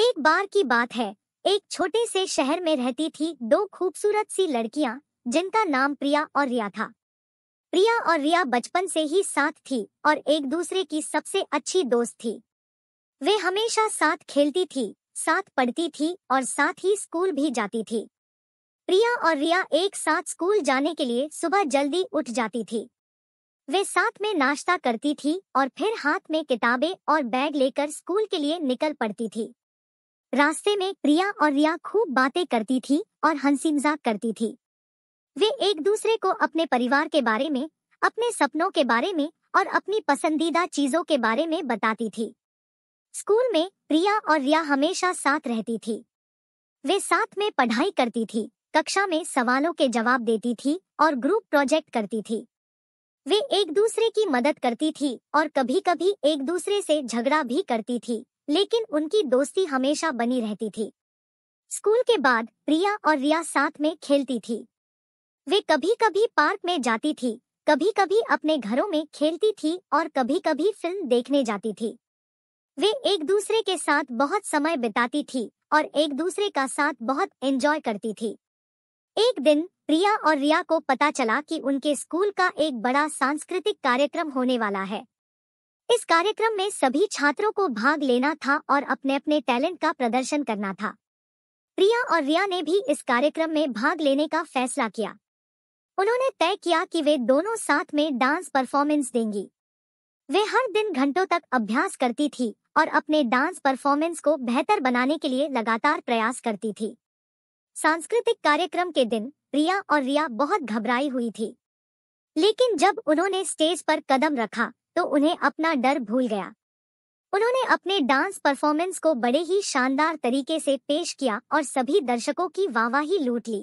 एक बार की बात है एक छोटे से शहर में रहती थी दो खूबसूरत सी लड़कियां जिनका नाम प्रिया और रिया था प्रिया और रिया बचपन से ही साथ थी और एक दूसरे की सबसे अच्छी दोस्त थी वे हमेशा साथ खेलती थी साथ पढ़ती थी और साथ ही स्कूल भी जाती थी प्रिया और रिया एक साथ स्कूल जाने के लिए सुबह जल्दी उठ जाती थी वे साथ में नाश्ता करती थी और फिर हाथ में किताबें और बैग लेकर स्कूल के लिए निकल पड़ती थी रास्ते में प्रिया और रिया खूब बातें करती थी और हंसी मजाक करती थी वे एक दूसरे को अपने परिवार के बारे में अपने सपनों के बारे में और अपनी पसंदीदा चीजों के बारे में बताती थी स्कूल में प्रिया और रिया हमेशा साथ रहती थी वे साथ में पढ़ाई करती थी कक्षा में सवालों के जवाब देती थी और ग्रुप प्रोजेक्ट करती थी वे एक दूसरे की मदद करती थी और कभी कभी एक दूसरे से झगड़ा भी करती थी लेकिन उनकी दोस्ती हमेशा बनी रहती थी स्कूल के बाद प्रिया और रिया साथ में खेलती थी वे कभी कभी पार्क में जाती थी कभी कभी अपने घरों में खेलती थी और कभी कभी फिल्म देखने जाती थी वे एक दूसरे के साथ बहुत समय बिताती थी और एक दूसरे का साथ बहुत एंजॉय करती थी एक दिन प्रिया और रिया को पता चला कि उनके स्कूल का एक बड़ा सांस्कृतिक कार्यक्रम होने वाला है इस कार्यक्रम में सभी छात्रों को भाग लेना था और अपने अपने टैलेंट का प्रदर्शन करना था प्रिया और रिया ने भी इस कार्यक्रम में भाग लेने का फैसला किया उन्होंने तय किया कि वे दोनों साथ में डांस परफॉर्मेंस देंगी वे हर दिन घंटों तक अभ्यास करती थी और अपने डांस परफॉर्मेंस को बेहतर बनाने के लिए लगातार प्रयास करती थी सांस्कृतिक कार्यक्रम के दिन प्रिया और रिया बहुत घबराई हुई थी लेकिन जब उन्होंने स्टेज पर कदम रखा तो उन्हें अपना डर भूल गया उन्होंने अपने डांस परफॉर्मेंस को बड़े ही शानदार तरीके से पेश किया और सभी दर्शकों की वाहवाही लूट ली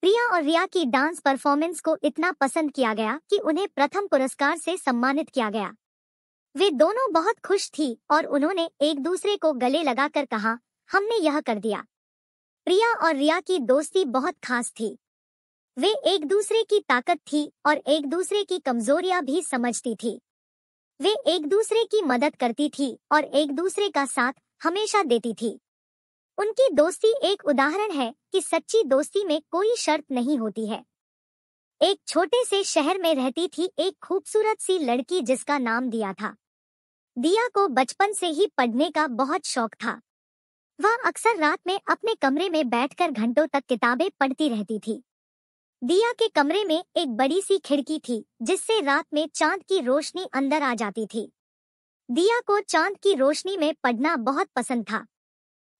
प्रिया और रिया की डांस परफॉर्मेंस को इतना पसंद किया गया कि उन्हें प्रथम पुरस्कार से सम्मानित किया गया वे दोनों बहुत खुश थी और उन्होंने एक दूसरे को गले लगाकर कहा हमने यह कर दिया प्रिया और रिया की दोस्ती बहुत खास थी वे एक दूसरे की ताकत थी और एक दूसरे की कमजोरियां भी समझती थी वे एक दूसरे की मदद करती थी और एक दूसरे का साथ हमेशा देती थी उनकी दोस्ती एक उदाहरण है कि सच्ची दोस्ती में कोई शर्त नहीं होती है एक छोटे से शहर में रहती थी एक खूबसूरत सी लड़की जिसका नाम दिया था दिया को बचपन से ही पढ़ने का बहुत शौक था वह अक्सर रात में अपने कमरे में बैठकर घंटों तक किताबें पढ़ती रहती थी दिया के कमरे में एक बड़ी सी खिड़की थी जिससे रात में चांद की रोशनी अंदर आ जाती थी दिया को चांद की रोशनी में पढ़ना बहुत पसंद था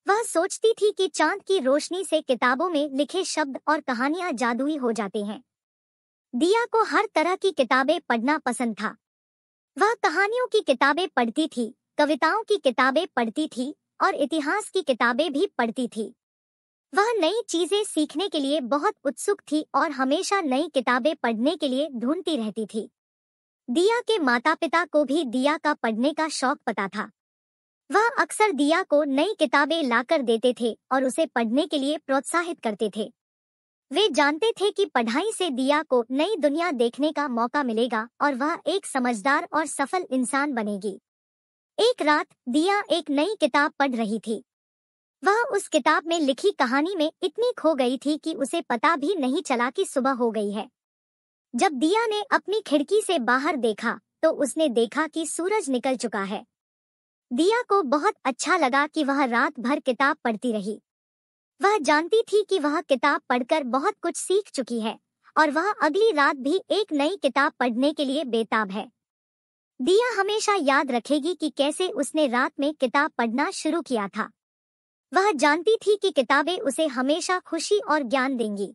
वह सोचती थी कि चांद की रोशनी से किताबों में लिखे शब्द और कहानियां जादुई हो जाते हैं दिया को हर तरह की किताबें पढ़ना पसंद था वह कहानियों की किताबें पढ़ती थी कविताओं की किताबें पढ़ती थी और इतिहास की किताबें भी पढ़ती थी वह नई चीजें सीखने के लिए बहुत उत्सुक थी और हमेशा नई किताबें पढ़ने के लिए ढूंढती रहती थी दिया के माता पिता को भी दिया का पढ़ने का शौक पता था वह अक्सर दिया को नई किताबें लाकर देते थे और उसे पढ़ने के लिए प्रोत्साहित करते थे वे जानते थे कि पढ़ाई से दिया को नई दुनिया देखने का मौका मिलेगा और वह एक समझदार और सफल इंसान बनेगी एक रात दिया एक नई किताब पढ़ रही थी वह उस किताब में लिखी कहानी में इतनी खो गई थी कि उसे पता भी नहीं चला कि सुबह हो गई है जब दिया ने अपनी खिड़की से बाहर देखा तो उसने देखा कि सूरज निकल चुका है दिया को बहुत अच्छा लगा कि वह रात भर किताब पढ़ती रही वह जानती थी कि वह किताब पढ़कर बहुत कुछ सीख चुकी है और वह अगली रात भी एक नई किताब पढ़ने के लिए बेताब है दिया हमेशा याद रखेगी कि कैसे उसने रात में किताब पढ़ना शुरू किया था वह जानती थी कि किताबें उसे हमेशा खुशी और ज्ञान देंगी